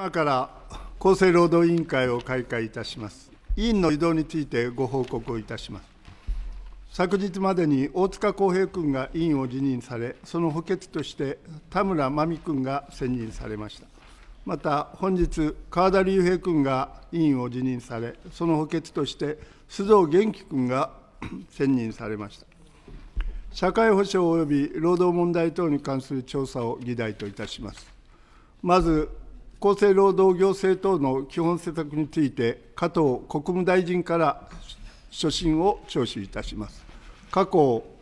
今から厚生労働委員会を開会いたします。委員の移動についてご報告をいたします。昨日までに大塚康平君が委員を辞任され、その補欠として田村真美君が選任されました。また本日、川田隆平君が委員を辞任され、その補欠として須藤元気君が選任されました。社会保障及び労働問題等に関する調査を議題といたします。まず厚生労働行政等の基本施策について、加藤国務大臣から所信を聴取いたします。加藤